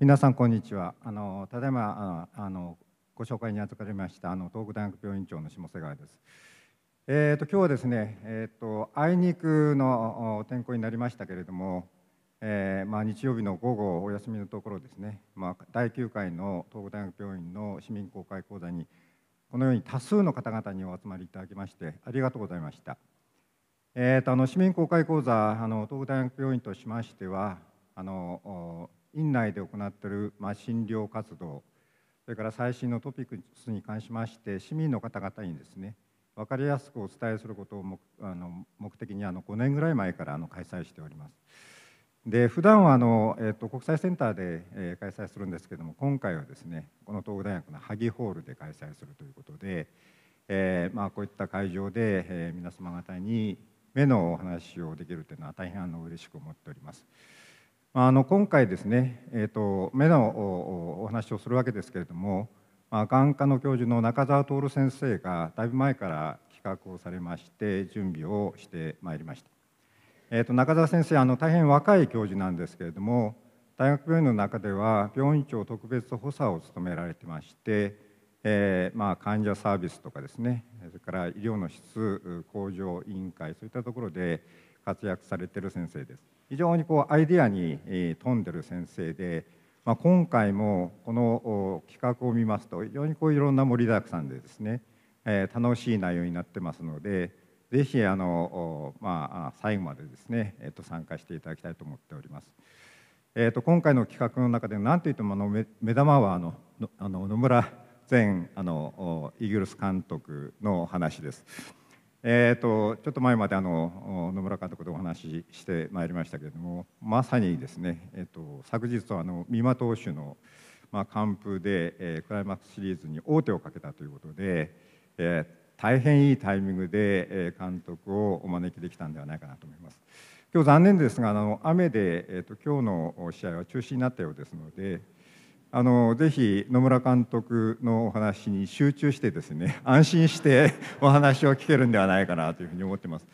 皆さんこんにちはあのただいまあのご紹介に預かりましたあの東北大学病院長の下瀬川です。えーと、今日はですね、えーと、あいにくの天候になりましたけれども、えーまあ、日曜日の午後お休みのところですね、まあ、第9回の東北大学病院の市民公開講座にこのように多数の方々にお集まりいただきましてありがとうございました。えーと、とあの市民公開講座あの東北大学病院としましてはあの院内で行っている、まあ、診療活動それから最新のトピックスに関しまして市民の方々にですね分かりやすくお伝えすることをあの目的にあの5年ぐらい前からあの開催しております。で普段はあの、えっと国際センターで、えー、開催するんですけども今回はですねこの東北大学の萩ホールで開催するということで、えー、まあ、こういった会場で、えー、皆様方に目のお話をできるというのは大変あの嬉しく思っております。あの今回ですね、えーと、目のお話をするわけですけれども、まあ、眼科の教授の中澤徹先生がだいぶ前から企画をされまして準備をしてまいりました、えーと、中澤先生あの大変若い教授なんですけれども大学病院の中では病院長特別補佐を務められてまして、えー、まあ、患者サービスとかですねそれから医療の質向上委員会そういったところで活躍されてる先生です非常にこうアイデアに、富んでる先生で、まあ、今回もこの企画を見ますと非常にこういろんな盛りだくさんでですね、え楽しい内容になってますのでぜひあの、まあ、最後までですね、えっと参加していただきたいと思っております。えっと今回の企画の中で何といってもあの目玉はあのあの野村前あのイーグルス監督の話です。えーと、ちょっと前まであの野村監督とお話ししてまいりましたけれどもまさにですね、えーと、昨日あの三馬投手の、まあ、完封で、えー、クライマックスシリーズに王手をかけたということで、えー、大変いいタイミングで、えー、監督をお招きできたんではないかなと思います。今日残念ですがあの雨で、えーと今日の試合は中止になったようですのであのぜひ野村監督のお話に集中してですね 安心して お話を聞けるんではないかなというふうに思ってます。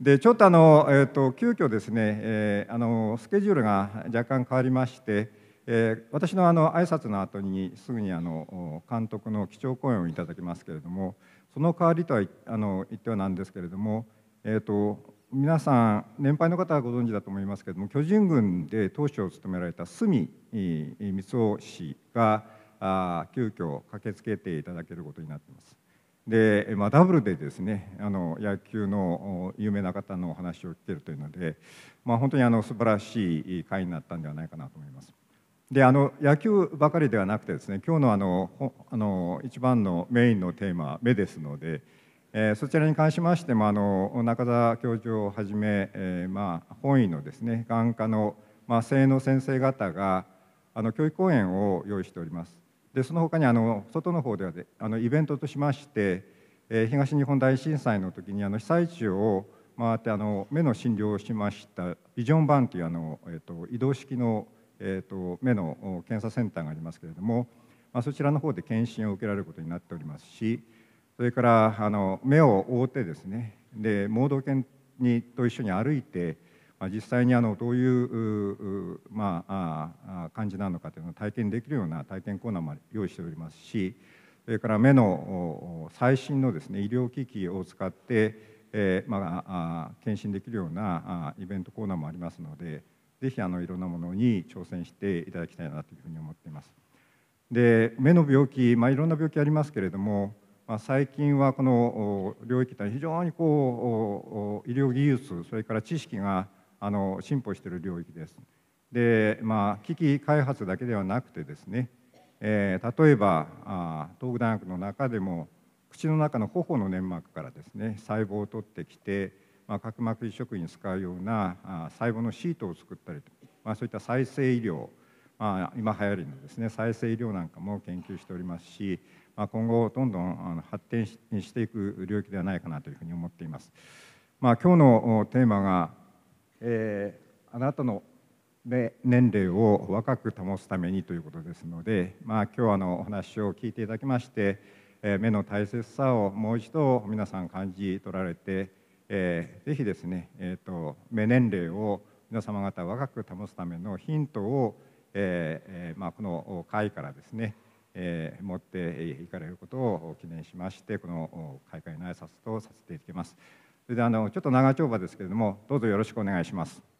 でちょっとあの、えーと、急遽ですね、えー、あのスケジュールが若干変わりまして、えー、私のあの挨拶の後にすぐにあの監督の基調講演をいただきますけれどもその代わりとはあの言ってはなんですけれども、えーと皆さん年配の方はご存知だと思いますけれども巨人軍で当初を務められた角光雄氏があ急遽駆けつけていただけることになっています。で、まあ、ダブルでですねあの野球の有名な方のお話を聞けるというので、まあ、本当にあの素晴らしい会になったんではないかなと思います。であの野球ばかりではなくてですね今日のあのあの一番のメインのテーマ目ですのでえー、そちらに関しましてもあの中田教授をはじめ、えー、まあ、本位のですね眼科の、まあ、性能先生方があの教育講演を用意しておりますでその他にあの外の方ではであのイベントとしまして、えー、東日本大震災の時にあの被災地を回ってあの目の診療をしましたビジョンバンというあの、えーと、移動式の、えーと目の検査センターがありますけれども、まあ、そちらの方で検診を受けられることになっておりますしそれからあの目を覆ってですねで盲導犬にと一緒に歩いて、まあ、実際にあのどういうまあ感じなのかというのを体験できるような体験コーナーも用意しておりますしそれから目の最新のですね医療機器を使って、えー、まあ、検診できるようなイベントコーナーもありますのでぜひあのいろんなものに挑戦していただきたいなというふうに思っています。で目の病気、まあ、いろんな病気ありますけれどもまあ、最近はこの領域というのは非常にこう医療技術それから知識があの進歩している領域です。でまあ機器開発だけではなくてですね、えー、例えばあ東北大学の中でも口の中の頬の粘膜からですね細胞を取ってきて、まあ、角膜移植に使うようなあ細胞のシートを作ったりまあ、そういった再生医療まあ、今流行りのですね再生医療なんかも研究しておりますし、まあ、今後どんどん発展していく領域ではないかなというふうに思っています。まあ、今日のテーマが、えー、あなたの年齢を若く保つためにということですので、まあ、今日あのお話を聞いていただきまして、え目の大切さをもう一度皆さん感じ取られて、えー、ぜひですね、えーと目年齢を皆様方若く保つためのヒントをえーまあ、この会からですね、えー、持っていかれることを記念しましてこの開会の挨拶とさせていただきますそれであのちょっと長丁場ですけれどもどうぞよろしくお願いします